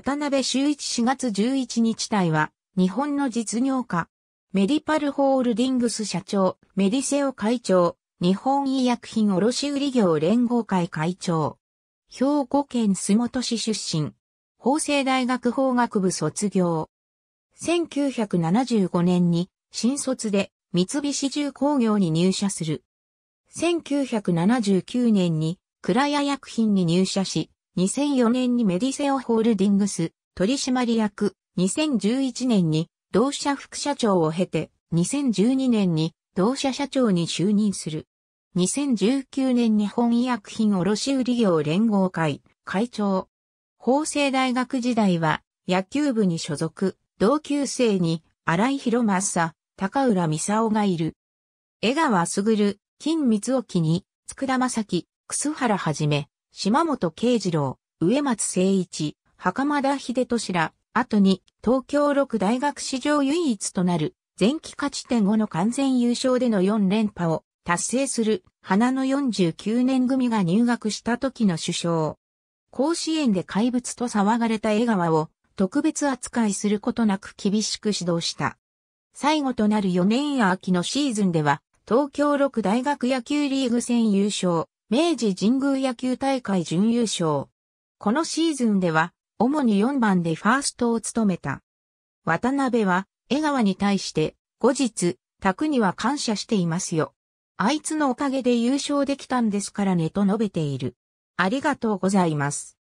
渡辺修一4月11日隊は、日本の実業家、メディパルホールディングス社長、メディセオ会長、日本医薬品卸売業連合会会長。兵庫県洲本市出身。法政大学法学部卒業。1975年に新卒で三菱重工業に入社する。1979年に倉屋薬品に入社し、2004年にメディセオホールディングス取締役、2011年に同社副社長を経て、2012年に同社社長に就任する。2019年日本医薬品卸売業連合会会長。法政大学時代は野球部に所属、同級生に荒井博正、高浦美沙がいる。江川卓、金光沖に、佃正樹、楠原はじめ、島本慶次郎、植松誠一、袴田秀俊ら、後に東京六大学史上唯一となる前期勝ち点5の完全優勝での4連覇を達成する花の49年組が入学した時の首相。甲子園で怪物と騒がれた江川を特別扱いすることなく厳しく指導した。最後となる4年秋のシーズンでは東京六大学野球リーグ戦優勝。明治神宮野球大会準優勝。このシーズンでは、主に4番でファーストを務めた。渡辺は、江川に対して、後日、拓には感謝していますよ。あいつのおかげで優勝できたんですからねと述べている。ありがとうございます。